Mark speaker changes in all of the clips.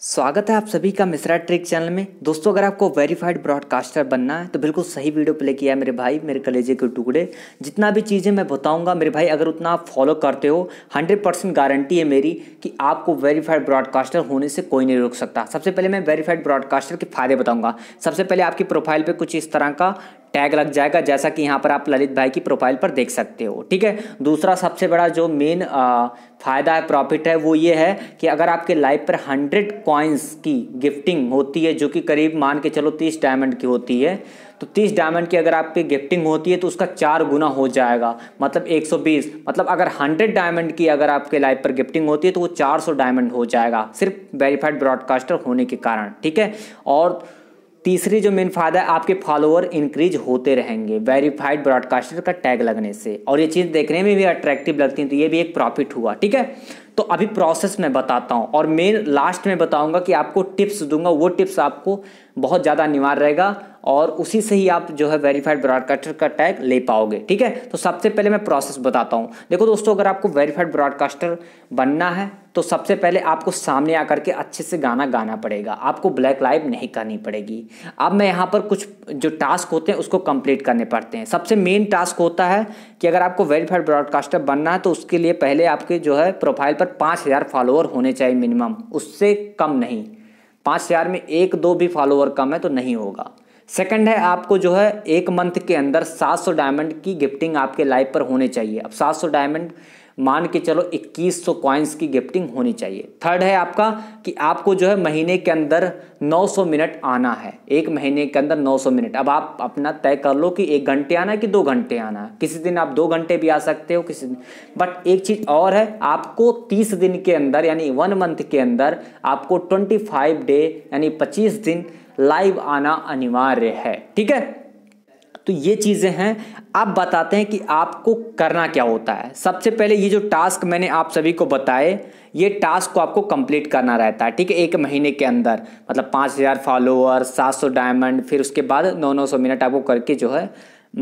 Speaker 1: स्वागत है आप सभी का मिश्रा ट्रिक चैनल में दोस्तों अगर आपको वेरीफाइड ब्रॉडकास्टर बनना है तो बिल्कुल सही वीडियो प्ले किया है मेरे भाई मेरे कलेजे के टुकड़े जितना भी चीज़ें मैं बताऊंगा मेरे भाई अगर उतना आप फॉलो करते हो 100 परसेंट गारंटी है मेरी कि आपको वेरीफाइड ब्रॉडकास्टर होने से कोई नहीं रोक सकता सबसे पहले मैं वेरीफाइड ब्रॉडकास्टर के फायदे बताऊँगा सबसे पहले आपकी प्रोफाइल पर कुछ इस तरह का टैग लग जाएगा जैसा कि यहाँ पर आप ललित भाई की प्रोफाइल पर देख सकते हो ठीक है दूसरा सबसे बड़ा जो मेन फ़ायदा है प्रॉफिट है वो ये है कि अगर आपके लाइफ पर हंड्रेड कॉइन्स की गिफ्टिंग होती है जो कि करीब मान के चलो तीस डायमंड की होती है तो 30 डायमंड की अगर आपकी गिफ्टिंग होती है तो उसका चार गुना हो जाएगा मतलब 120 मतलब अगर 100 डायमंड की अगर आपके लाइफ पर गिफ्टिंग होती है तो वो 400 डायमंड हो जाएगा सिर्फ वेरीफाइड ब्रॉडकास्टर होने के कारण ठीक है और तीसरी जो मेन फायदा है आपके फॉलोअर इंक्रीज होते रहेंगे वेरीफाइड ब्रॉडकास्टर का टैग लगने से और ये चीज़ देखने में भी अट्रैक्टिव लगती है तो ये भी एक प्रॉफिट हुआ ठीक है तो अभी प्रोसेस मैं बताता हूँ और मेन लास्ट में बताऊँगा कि आपको टिप्स दूंगा वो टिप्स आपको बहुत ज़्यादा अनिवार्य रहेगा और उसी से ही आप जो है वेरीफाइड ब्रॉडकास्टर का टैग ले पाओगे ठीक है तो सबसे पहले मैं प्रोसेस बताता हूँ देखो दोस्तों अगर आपको वेरीफाइड ब्रॉडकास्टर बनना है तो सबसे पहले आपको सामने आकर के अच्छे से गाना गाना पड़ेगा आपको ब्लैक लाइव नहीं करनी पड़ेगी अब मैं यहाँ पर कुछ जो टास्क होते हैं उसको कंप्लीट करने पड़ते हैं सबसे मेन टास्क होता है कि अगर आपको वेरीफाइड ब्रॉडकास्टर बनना है तो उसके लिए पहले आपके जो है प्रोफाइल पर पर पाँच हज़ार फॉलोअर होने चाहिए मिनिमम उससे कम नहीं पाँच हज़ार में एक दो भी फॉलोअर कम है तो नहीं होगा सेकंड है आपको जो है एक मंथ के अंदर 700 डायमंड की गिफ्टिंग आपके लाइफ पर होने चाहिए अब 700 डायमंड मान के चलो 2100 कॉइन्स की गिफ्टिंग होनी चाहिए थर्ड है आपका कि आपको जो है महीने के अंदर 900 मिनट आना है एक महीने के अंदर 900 मिनट अब आप अपना तय कर लो कि एक घंटे आना है कि दो घंटे आना है किसी दिन आप दो घंटे भी आ सकते हो किसी दिन बट एक चीज़ और है आपको तीस दिन के अंदर यानी वन मंथ के अंदर आपको ट्वेंटी डे यानी पच्चीस दिन लाइव आना अनिवार्य है ठीक है तो ये चीज़ें हैं अब बताते हैं कि आपको करना क्या होता है सबसे पहले ये जो टास्क मैंने आप सभी को बताए ये टास्क को आपको कंप्लीट करना रहता है ठीक है एक महीने के अंदर मतलब पाँच हज़ार फॉलोअर सात सौ डायमंड फिर उसके बाद नौ नौ सौ मिनट आपको करके जो है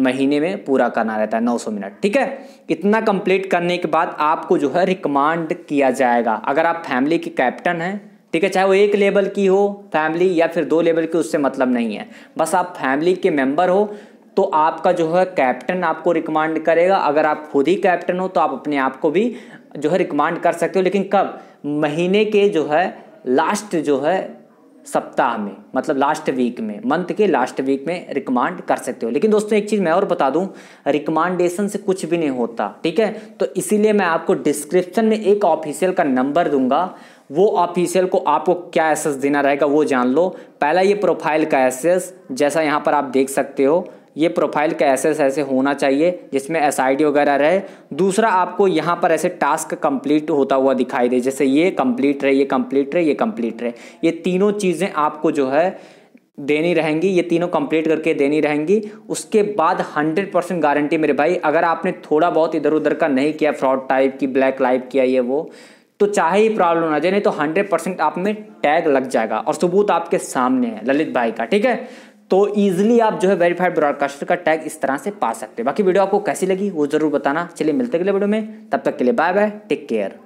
Speaker 1: महीने में पूरा करना रहता है 900 मिनट ठीक है इतना कंप्लीट करने के बाद आपको जो है रिकमांड किया जाएगा अगर आप फैमिली के कैप्टन हैं ठीक है चाहे वो एक लेवल की हो फैमिली या फिर दो लेवल की उससे मतलब नहीं है बस आप फैमिली के मेंबर हो तो आपका जो है कैप्टन आपको रिकमांड करेगा अगर आप खुद ही कैप्टन हो तो आप अपने आप को भी जो है रिकमांड कर सकते हो लेकिन कब महीने के जो है लास्ट जो है सप्ताह में मतलब लास्ट वीक में मंथ के लास्ट वीक में रिकमांड कर सकते हो लेकिन दोस्तों एक चीज़ मैं और बता दूं रिकमांडेशन से कुछ भी नहीं होता ठीक है तो इसीलिए मैं आपको डिस्क्रिप्शन में एक ऑफिशियल का नंबर दूंगा वो ऑफिशियल को आपको क्या एसेस देना रहेगा वो जान लो पहला ये प्रोफाइल का एसेस जैसा यहाँ पर आप देख सकते हो ये प्रोफाइल का ऐसे ऐसे होना चाहिए जिसमें एस वगैरह रहे दूसरा आपको यहाँ पर ऐसे टास्क कंप्लीट होता हुआ दिखाई दे जैसे ये कंप्लीट रहे ये कंप्लीट रहे ये कंप्लीट रहे ये तीनों चीज़ें आपको जो है देनी रहेंगी ये तीनों कंप्लीट करके देनी रहेंगी उसके बाद 100 परसेंट गारंटी मेरे भाई अगर आपने थोड़ा बहुत इधर उधर का नहीं किया फ्रॉड टाइप की ब्लैक लाइव किया ये वो तो चाहे ही प्रॉब्लम ना जाए नहीं तो 100 परसेंट आप में टैग लग जाएगा और सबूत आपके सामने है ललित भाई का ठीक है तो ईजिली आप जो है वेरीफाइड ब्रॉडकास्टर का टैग इस तरह से पा सकते हैं बाकी वीडियो आपको कैसी लगी वो जरूर बताना चलिए मिलते अगले वीडियो में तब तक के लिए बाय बाय टेक केयर